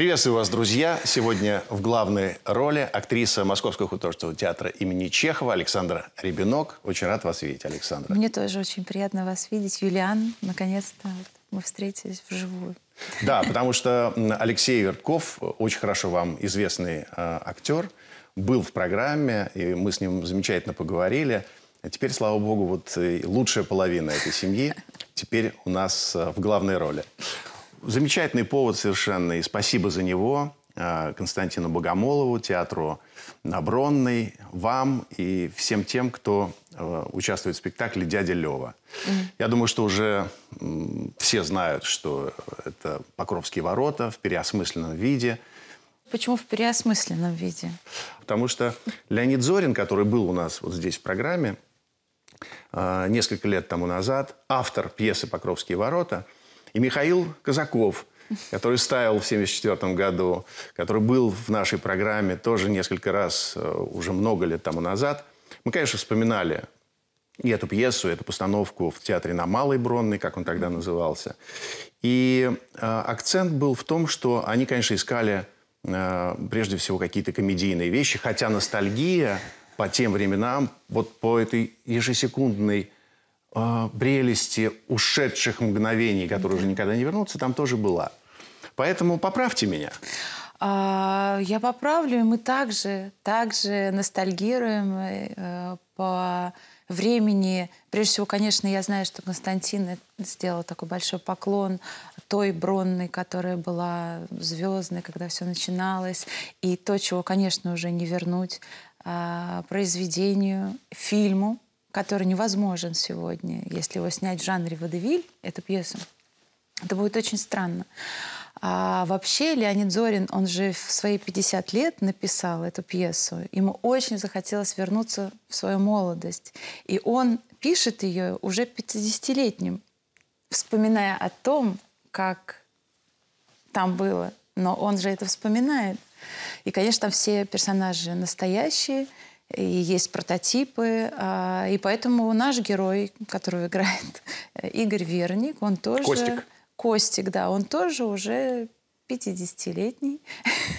Приветствую вас, друзья. Сегодня в главной роли актриса Московского художественного театра имени Чехова Александра Ребенок. Очень рад вас видеть, Александра. Мне тоже очень приятно вас видеть. Юлиан, наконец-то мы встретились вживую. Да, потому что Алексей Вертков, очень хорошо вам известный э, актер, был в программе, и мы с ним замечательно поговорили. А теперь, слава богу, вот э, лучшая половина этой семьи теперь у нас а, в главной роли замечательный повод совершенно, и спасибо за него э, Константину Богомолову, театру Набронный вам и всем тем, кто э, участвует в спектакле «Дядя Лева». Mm-hmm. Я думаю, что уже все знают, что это «Покровские ворота» в переосмысленном виде – Почему в переосмысленном виде? Потому что Леонид Зорин, который был у нас вот здесь в программе э, несколько лет тому назад, автор пьесы «Покровские ворота», и Михаил Казаков, который ставил в 1974 году, который был в нашей программе тоже несколько раз, э, уже много лет тому назад. Мы, конечно, вспоминали и эту пьесу, и эту постановку в театре на Малой Бронной, как он тогда назывался. И э, акцент был в том, что они, конечно, искали э, прежде всего какие-то комедийные вещи, хотя ностальгия по тем временам, вот по этой ежесекундной э, ушедших мгновений, которые уже никогда не вернутся, там тоже была. Поэтому поправьте меня. А, я поправлю, и мы также, также ностальгируем э, по времени. Прежде всего, конечно, я знаю, что Константин э, сделал такой большой поклон той бронной, которая была звездной, когда все начиналось, и то, чего, конечно, уже не вернуть а, произведению, фильму, который невозможен сегодня, если его снять в жанре водевиль, эту пьесу. Это будет очень странно. А вообще Леонид Зорин, он же в свои 50 лет написал эту пьесу. Ему очень захотелось вернуться в свою молодость. И он пишет ее уже 50-летним, вспоминая о том, как там было. Но он же это вспоминает. И, конечно, все персонажи настоящие – и есть прототипы. А, и поэтому наш герой, которого играет Игорь Верник, он тоже... Костик. Костик, да, он тоже уже 50-летний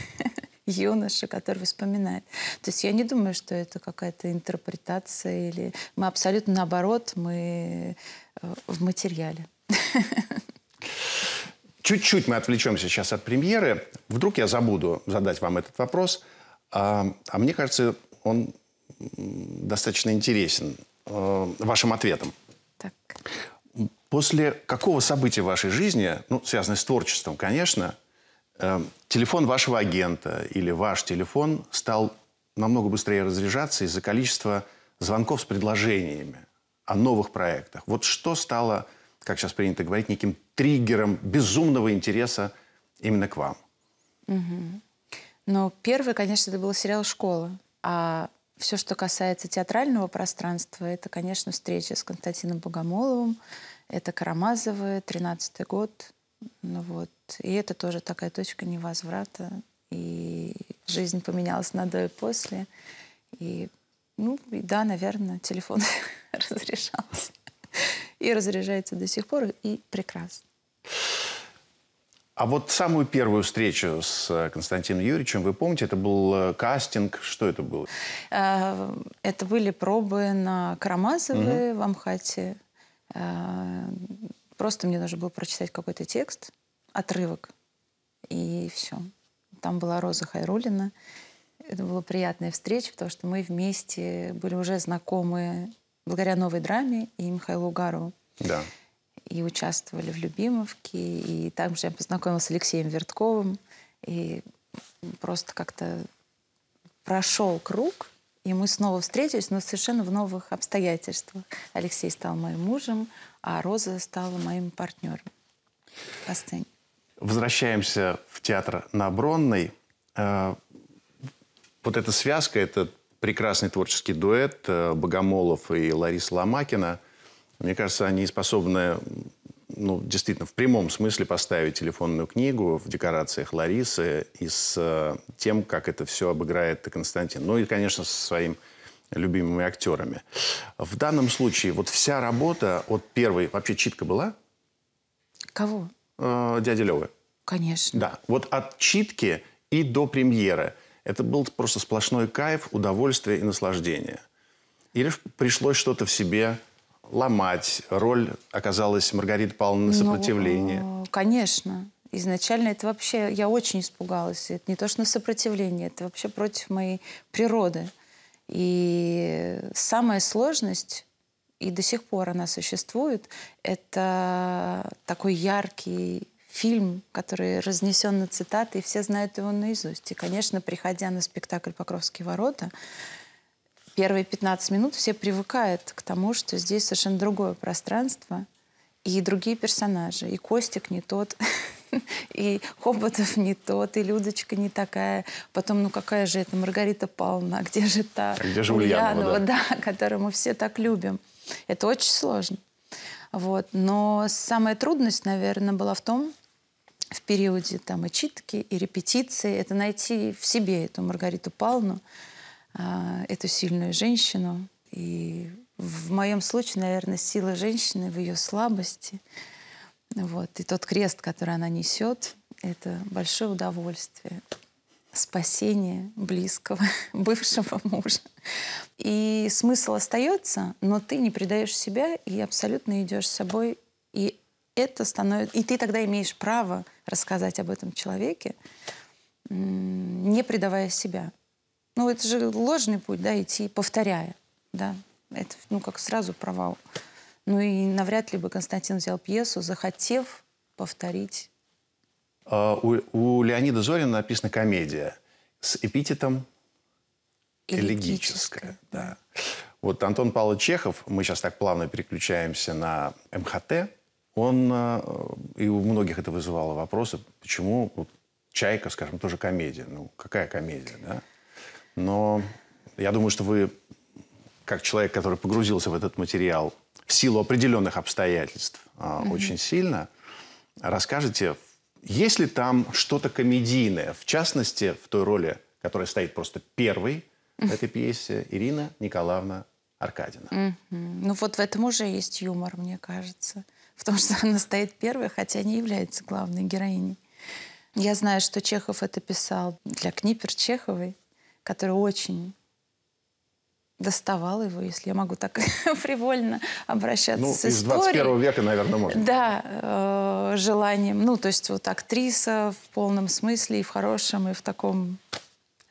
юноша, который вспоминает. То есть я не думаю, что это какая-то интерпретация или... Мы абсолютно наоборот, мы э, в материале. Чуть-чуть мы отвлечемся сейчас от премьеры. Вдруг я забуду задать вам этот вопрос. А, а мне кажется, он достаточно интересен э, вашим ответом. Так. После какого события в вашей жизни, ну, связанное с творчеством, конечно, э, телефон вашего агента или ваш телефон стал намного быстрее разряжаться из-за количества звонков с предложениями о новых проектах. Вот что стало, как сейчас принято говорить, неким триггером безумного интереса именно к вам? Угу. Ну, первый, конечно, это был сериал «Школа». А все, что касается театрального пространства, это, конечно, встреча с Константином Богомоловым, это Карамазовы, 13-й год. Ну вот. И это тоже такая точка невозврата. И жизнь поменялась на до и после. И, ну, и да, наверное, телефон разрешался. И разряжается до сих пор, и прекрасно. А вот самую первую встречу с э, Константином Юрьевичем, вы помните, это был э, кастинг, что это было? Э, это были пробы на Карамазовы угу. в Амхате. Просто мне нужно было прочитать какой-то текст, отрывок, и все. Там была Роза Хайрулина. Это была приятная встреча, потому что мы вместе были уже знакомы благодаря новой драме и Михаилу Угарову. Да и участвовали в Любимовке, и также я познакомилась с Алексеем Вертковым, и просто как-то прошел круг, и мы снова встретились, но совершенно в новых обстоятельствах. Алексей стал моим мужем, а Роза стала моим партнером по сцене. Возвращаемся в театр на Бронной. Э, вот эта связка, этот прекрасный творческий дуэт э, Богомолов и Лариса Ломакина – мне кажется, они способны ну, действительно в прямом смысле поставить телефонную книгу в декорациях Ларисы и с э, тем, как это все обыграет Константин. Ну и, конечно, со своим любимыми актерами. В данном случае вот вся работа от первой... Вообще читка была? Кого? Э, дядя Лёвы. Конечно. Да. Вот от читки и до премьеры. Это был просто сплошной кайф, удовольствие и наслаждение. Или пришлось что-то в себе ломать. Роль оказалась Маргарита Павловна на ну, сопротивление. Ну, конечно. Изначально это вообще... Я очень испугалась. Это не то, что на сопротивление. Это вообще против моей природы. И самая сложность, и до сих пор она существует, это такой яркий фильм, который разнесен на цитаты, и все знают его наизусть. И, конечно, приходя на спектакль «Покровские ворота», первые 15 минут все привыкают к тому, что здесь совершенно другое пространство и другие персонажи. И Костик не тот, и Хоботов не тот, и Людочка не такая. Потом, ну какая же это Маргарита Павловна, а где же та а где же Ульянова, Ульянова да? да, которую мы все так любим. Это очень сложно. Вот. Но самая трудность, наверное, была в том, в периоде там, и читки, и репетиции, это найти в себе эту Маргариту Павловну, а, эту сильную женщину. И в моем случае, наверное, сила женщины в ее слабости. Вот. И тот крест, который она несет, это большое удовольствие спасение близкого, бывшего мужа. И смысл остается, но ты не предаешь себя и абсолютно идешь с собой. И это становится... И ты тогда имеешь право рассказать об этом человеке, не предавая себя. Ну, это же ложный путь, да, идти, повторяя, да. Это, ну, как сразу провал. Ну и навряд ли бы Константин взял пьесу, захотев повторить. А, у, у Леонида Зорина написана комедия с эпитетом элегическая. Да. Вот Антон Павлович Чехов, мы сейчас так плавно переключаемся на МХТ, он, э, и у многих это вызывало вопросы, почему вот, «Чайка», скажем, тоже комедия. Ну, какая комедия, да? Но я думаю, что вы, как человек, который погрузился в этот материал, в силу определенных обстоятельств mm-hmm. очень сильно, расскажете, есть ли там что-то комедийное, в частности, в той роли, которая стоит просто первой в этой пьесе, Ирина Николаевна Аркадина. Mm-hmm. Ну вот в этом уже есть юмор, мне кажется. В том, что она стоит первой, хотя не является главной героиней. Я знаю, что Чехов это писал для Книпер Чеховой который очень доставал его, если я могу так привольно обращаться ну, с из историей. 21 века, наверное, можно. Да, э, желанием. Ну, то есть вот актриса в полном смысле, и в хорошем, и в таком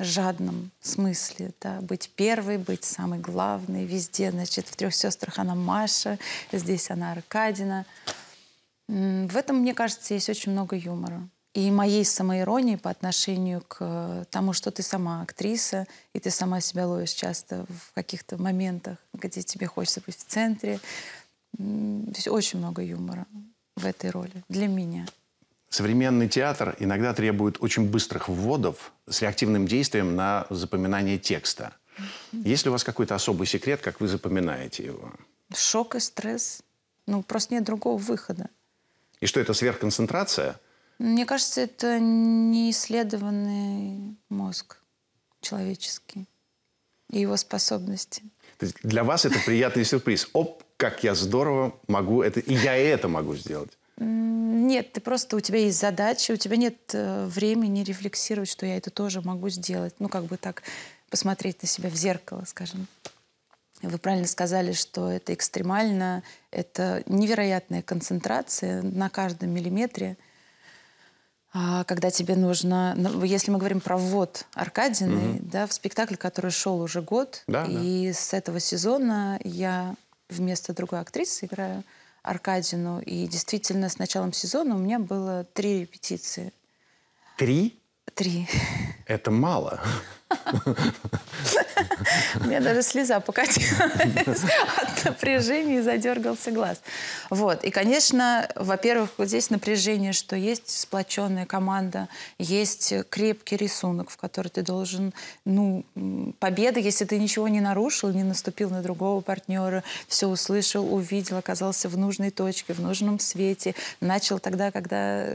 жадном смысле, да, быть первой, быть самой главной везде. Значит, в «Трех сестрах» она Маша, здесь она Аркадина. В этом, мне кажется, есть очень много юмора и моей самоиронии по отношению к э, тому, что ты сама актриса, и ты сама себя ловишь часто в каких-то моментах, где тебе хочется быть в центре. очень много юмора в этой роли для меня. Современный театр иногда требует очень быстрых вводов с реактивным действием на запоминание текста. Есть ли у вас какой-то особый секрет, как вы запоминаете его? Шок и стресс. Ну, просто нет другого выхода. И что это сверхконцентрация? Мне кажется, это неисследованный мозг человеческий и его способности. То есть для вас это приятный сюрприз. Оп, как я здорово могу это, и я это могу сделать. Нет, ты просто, у тебя есть задача, у тебя нет э, времени рефлексировать, что я это тоже могу сделать. Ну, как бы так посмотреть на себя в зеркало, скажем. Вы правильно сказали, что это экстремально, это невероятная концентрация на каждом миллиметре – а, когда тебе нужно, ну, если мы говорим про ввод Аркадины, Mm -hmm. да, в спектакль, который шел уже год, да, и да. с этого сезона я вместо другой актрисы играю Аркадину, и действительно с началом сезона у меня было три репетиции. Три? Три. Это мало. У меня даже слеза покатилась от напряжения и задергался глаз. Вот. И, конечно, во-первых, вот здесь напряжение, что есть сплоченная команда, есть крепкий рисунок, в который ты должен... Ну, победа, если ты ничего не нарушил, не наступил на другого партнера, все услышал, увидел, оказался в нужной точке, в нужном свете, начал тогда, когда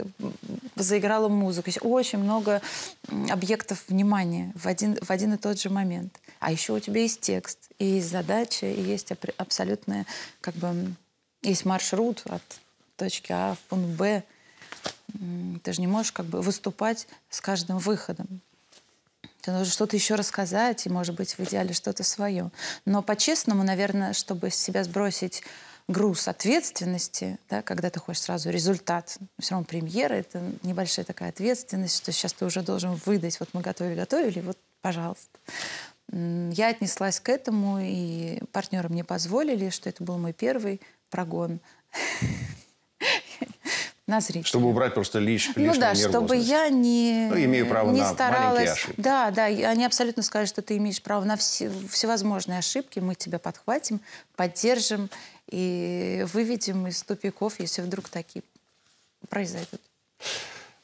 заиграла музыка. Очень много объектов внимания в один, в один и тот же момент. А еще у тебя есть текст, и есть задача, и есть абсолютная, как бы, есть маршрут от точки А в пункт Б. Ты же не можешь как бы выступать с каждым выходом. Ты должен что-то еще рассказать, и, может быть, в идеале что-то свое. Но по-честному, наверное, чтобы с себя сбросить груз ответственности, да, когда ты хочешь сразу результат, все равно премьера, это небольшая такая ответственность, что сейчас ты уже должен выдать, вот мы готовили, готовили, вот, пожалуйста. Я отнеслась к этому, и партнеры мне позволили, что это был мой первый прогон на зрителя. Чтобы убрать просто лишь, ну лишнюю Ну да, чтобы я не, ну, имею право не на старалась. Ошибки. Да, да, они абсолютно скажут, что ты имеешь право на все, всевозможные ошибки. Мы тебя подхватим, поддержим и выведем из тупиков, если вдруг такие произойдут.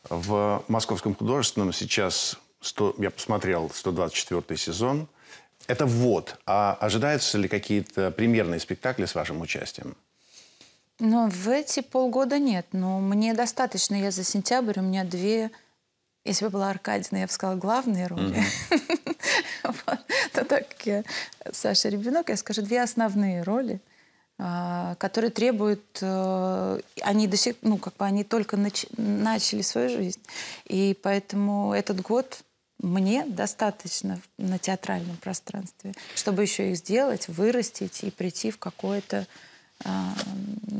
В Московском художественном сейчас 100, я посмотрел 124 сезон. Это вот. А ожидаются ли какие-то примерные спектакли с вашим участием? Ну, в эти полгода нет. Но мне достаточно. Я за сентябрь, у меня две... Если бы была Аркадина, я бы сказала, главные роли. Но так как я Саша Ребенок, я скажу, две основные роли а, которые требуют, э, они до сих, ну как бы они только начали свою жизнь, и поэтому этот год мне достаточно на театральном пространстве, чтобы еще их сделать, вырастить и прийти в какое-то э, а,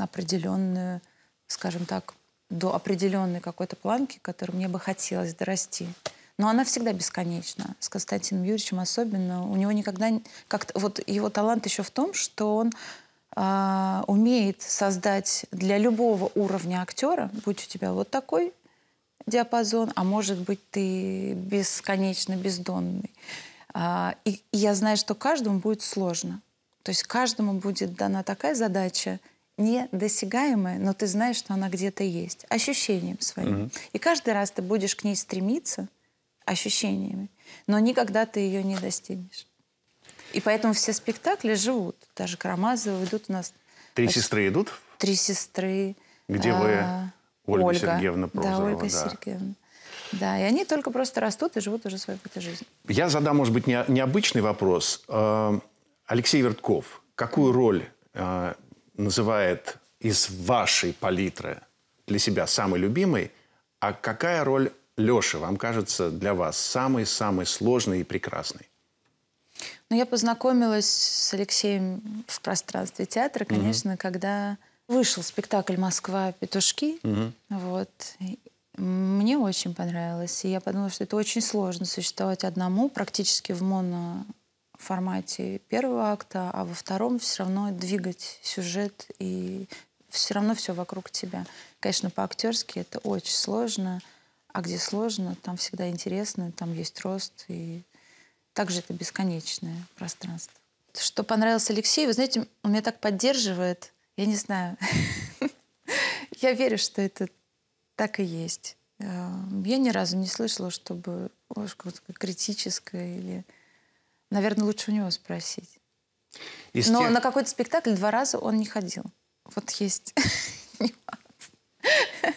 определенную, скажем так, до определенной какой-то планки, которую мне бы хотелось дорасти. Но она всегда бесконечна. С Константином Юрьевичем особенно. У него никогда... Как вот его талант еще в том, что он э, умеет создать для любого уровня актера, будь у тебя вот такой диапазон, а может быть, ты бесконечно бездонный. А, и, я знаю, что каждому будет сложно. То есть каждому будет дана такая задача, недосягаемая, но ты знаешь, что она где-то есть, ощущением своим. mm И каждый раз ты будешь к ней стремиться ощущениями, но никогда ты ее не достигнешь. И поэтому все спектакли живут. Даже Карамазовы идут у нас... Три сестры идут? Три сестры. Где а... вы Ольга, Ольга Сергеевна Прозорова. Да, Ольга да. Сергеевна. Да, и они только просто растут и живут уже свою какую-то жизнь. Я задам, может быть, не, необычный вопрос. А, Алексей Вертков, какую роль а, называет из вашей палитры для себя самой любимой, а какая роль Леши вам кажется для вас самой-самой сложной и прекрасной? Ну, я познакомилась с Алексеем в пространстве театра, конечно, mm когда Вышел спектакль «Москва. Петушки». Угу. Вот. Мне очень понравилось. И я подумала, что это очень сложно существовать одному, практически в моноформате первого акта, а во втором все равно двигать сюжет и все равно все вокруг тебя. Конечно, по-актерски это очень сложно. А где сложно, там всегда интересно, там есть рост. И также это бесконечное пространство. Что понравилось Алексею, вы знаете, он меня так поддерживает. Я не знаю. Я верю, что это так и есть. Эм, я ни разу не слышала, чтобы критическое или... Наверное, лучше у него спросить. Из Но тех... на какой-то спектакль два раза он не ходил. Вот есть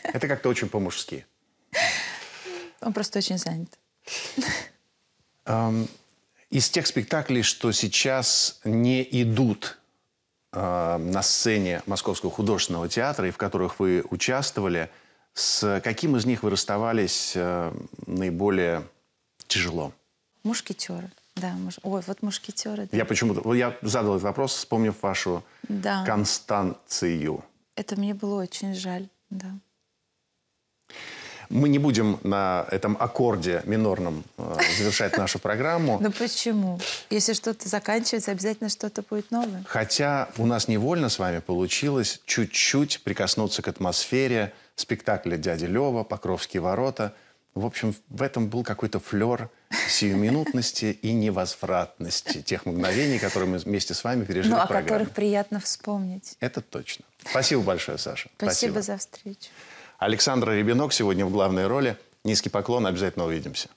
Это как-то очень по-мужски. Он просто очень занят. Эм, из тех спектаклей, что сейчас не идут э, на сцене Московского художественного театра и в которых вы участвовали, с каким из них вы расставались э, наиболее тяжело? Мушкетеры. Да, муж... ой, вот мушкетеры. Да. Я почему-то, я задал этот вопрос, вспомнив вашу да. Констанцию. Это мне было очень жаль, да. Мы не будем на этом аккорде минорном э, завершать нашу программу. Ну почему? Если что-то заканчивается, обязательно что-то будет новое. Хотя у нас невольно с вами получилось чуть-чуть прикоснуться к атмосфере спектакля «Дядя Лева», «Покровские ворота». В общем, в этом был какой-то флер сиюминутности и невозвратности тех мгновений, которые мы вместе с вами пережили Ну, а о которых приятно вспомнить. Это точно. Спасибо большое, Саша. Спасибо, Спасибо. за встречу. Александра Ребенок сегодня в главной роли. Низкий поклон, обязательно увидимся.